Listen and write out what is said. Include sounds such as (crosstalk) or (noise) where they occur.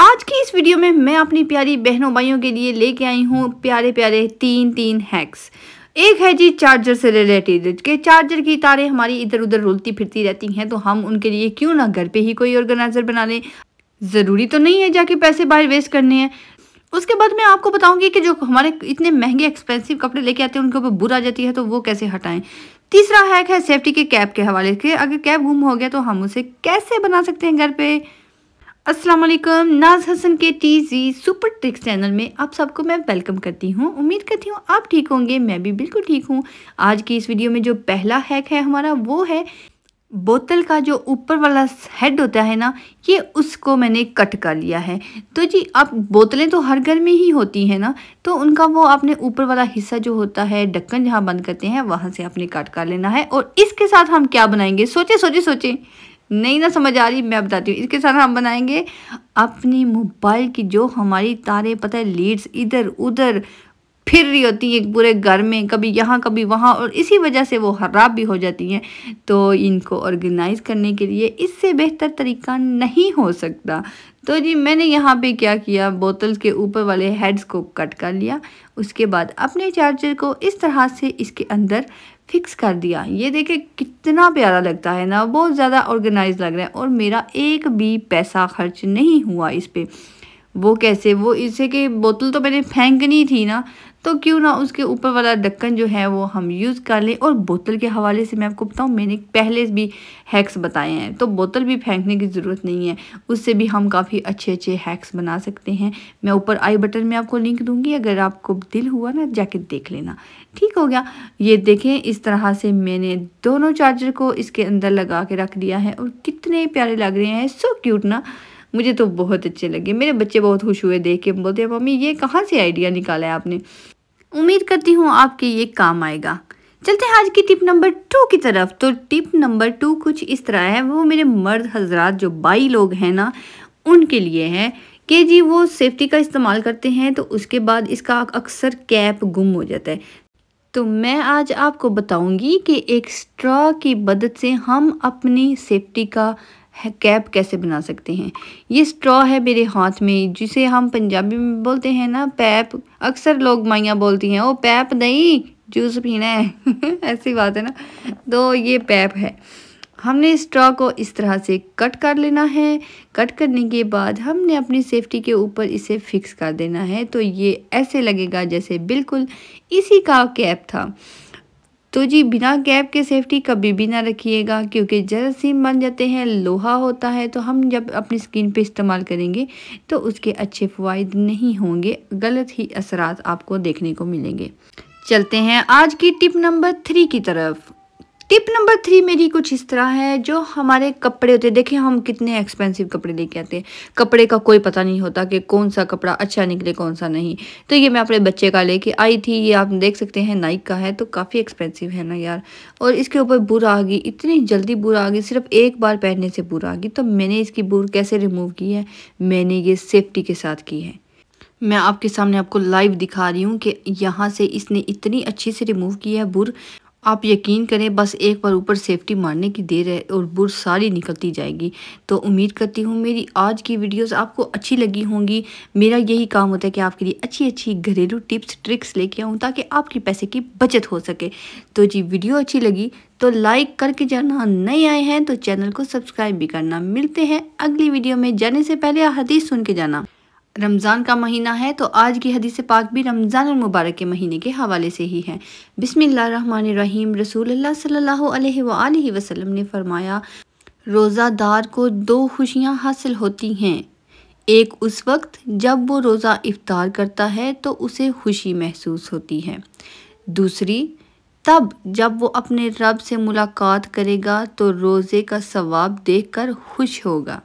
आज की इस वीडियो में मैं अपनी प्यारी बहनों भाइयों के लिए लेके आई हूँ प्यारे प्यारे तीन तीन हैक्स एक है जी चार्जर से रिलेटेड के चार्जर की तारें हमारी इधर उधर रोलती फिरती रहती हैं तो हम उनके लिए क्यों ना घर पे ही कोई ऑर्गेनाइज़र बना लें ज़रूरी तो नहीं है जाके पैसे बाहर वेस्ट करने हैं उसके बाद मैं आपको बताऊंगी कि जो हमारे इतने महंगे एक्सपेंसिव कपड़े लेके आते हैं उनके ऊपर बुरा आ जाती है तो वो कैसे हटाएं तीसरा हैक है सेफ्टी के कैप के हवाले के अगर कैप गुम हो गया तो हम उसे कैसे बना सकते हैं घर पर अस्सलाम वालेकुम नाज हसन के T G super tricks channel में आप सबको मैं वेलकम करती हूँ उम्मीद करती हूँ आप ठीक होंगे मैं भी बिल्कुल ठीक हूँ आज की इस वीडियो में जो पहला हैक है हमारा वो है बोतल का जो ऊपर वाला हेड होता है ना ये उसको मैंने कट कर लिया है तो जी आप बोतलें तो हर घर में ही होती हैं ना तो उनका वो आपने ऊपर वाला हिस्सा जो होता है ढक्कन जहाँ बंद करते हैं वहाँ से आपने कट कर लेना है और इसके साथ हम क्या बनाएंगे सोचे सोचे सोचे नहीं ना समझ आ रही मैं बताती हूँ इसके साथ हम बनाएंगे अपने मोबाइल की जो हमारी तारे पता है लीड्स इधर उधर फिर रही होती हैं पूरे घर में कभी यहाँ कभी वहाँ और इसी वजह से वो खराब भी हो जाती हैं तो इनको ऑर्गेनाइज करने के लिए इससे बेहतर तरीका नहीं हो सकता तो जी मैंने यहाँ पे क्या किया बोतल के ऊपर वाले हेड्स को कट कर लिया उसके बाद अपने चार्जर को इस तरह से इसके अंदर फिक्स कर दिया ये देखे कितना प्यारा लगता है ना बहुत ज़्यादा ऑर्गेनाइज लग रहा है और मेरा एक भी पैसा खर्च नहीं हुआ इस पर वो कैसे वो इसे कि बोतल तो मैंने फेंकनी थी ना तो क्यों ना उसके ऊपर वाला ढक्कन जो है वो हम यूज़ कर लें और बोतल के हवाले से मैं आपको बताऊँ मैंने पहले भी हैक्स बताए हैं तो बोतल भी फेंकने की ज़रूरत नहीं है उससे भी हम काफ़ी अच्छे अच्छे हैक्स बना सकते हैं मैं ऊपर आई बटन में आपको लिंक दूँगी अगर आपको दिल हुआ ना जाके देख लेना ठीक हो गया ये देखें इस तरह से मैंने दोनों चार्जर को इसके अंदर लगा के रख दिया है और कितने प्यारे लग रहे हैं सो क्यूट ना मुझे तो बहुत अच्छे लगे मेरे बच्चे बहुत खुश हुए देख के बोलते हैं मम्मी ये कहाँ से आइडिया निकाला है आपने उम्मीद करती हूँ आपके ये काम आएगा चलते हैं आज की टिप नंबर टू की तरफ तो टिप नंबर टू कुछ इस तरह है वो मेरे मर्द हजरात जो बाई लोग हैं ना उनके लिए है कि जी वो सेफ्टी का इस्तेमाल करते हैं तो उसके बाद इसका अक्सर कैप गुम हो जाता है तो मैं आज आपको बताऊंगी कि एक स्ट्रॉ की मदद से हम अपनी सेफ्टी का कैप कैसे बना सकते हैं ये स्ट्रॉ है मेरे हाथ में जिसे हम पंजाबी में बोलते हैं ना पैप अक्सर लोग माइयाँ बोलती हैं ओ पैप नहीं जूस पीना है (laughs) ऐसी बात है ना तो ये पैप है हमने स्ट्रॉ को इस तरह से कट कर लेना है कट करने के बाद हमने अपनी सेफ्टी के ऊपर इसे फिक्स कर देना है तो ये ऐसे लगेगा जैसे बिल्कुल इसी का कैप था तो जी बिना कैप के सेफ्टी कभी भी ना रखिएगा क्योंकि जरासीम बन जाते हैं लोहा होता है तो हम जब अपनी स्किन पे इस्तेमाल करेंगे तो उसके अच्छे फ़ायद नहीं होंगे गलत ही असरात आपको देखने को मिलेंगे चलते हैं आज की टिप नंबर थ्री की तरफ टिप नंबर थ्री मेरी कुछ इस तरह है जो हमारे कपड़े होते हैं देखिए हम कितने एक्सपेंसिव कपड़े लेके आते हैं कपड़े का कोई पता नहीं होता कि कौन सा कपड़ा अच्छा निकले कौन सा नहीं तो ये मैं अपने बच्चे का लेके आई थी ये आप देख सकते हैं नाइक का है तो काफ़ी एक्सपेंसिव है ना यार और इसके ऊपर बुर आ गई इतनी जल्दी बुर आ गई सिर्फ एक बार पहनने से बुर आ गई तो मैंने इसकी बुर कैसे रिमूव की है मैंने ये सेफ्टी के साथ की है मैं आपके सामने आपको लाइव दिखा रही हूँ कि यहाँ से इसने इतनी अच्छी से रिमूव की है बुर आप यकीन करें बस एक बार ऊपर सेफ्टी मारने की देर है और बुर सारी निकलती जाएगी तो उम्मीद करती हूँ मेरी आज की वीडियोस आपको अच्छी लगी होंगी मेरा यही काम होता है कि आपके लिए अच्छी अच्छी घरेलू टिप्स ट्रिक्स लेके आऊँ ताकि आपके पैसे की बचत हो सके तो जी वीडियो अच्छी लगी तो लाइक करके जाना नए आए हैं तो चैनल को सब्सक्राइब भी करना मिलते हैं अगली वीडियो में जाने से पहले हदीस सुन के जाना रमज़ान का महीना है तो आज की हदीस पाक भी रमज़ान और मुबारक के महीने के हवाले से ही है बिसमीम रसूल सल्लल्लाहु अलैहि वसल्लम ने फरमाया रोज़ादार को दो खुशियाँ हासिल होती हैं एक उस वक्त जब वो रोज़ा इफ्तार करता है तो उसे खुशी महसूस होती है दूसरी तब जब वो अपने रब से मुलाकात करेगा तो रोज़े का सवाब देखकर खुश होगा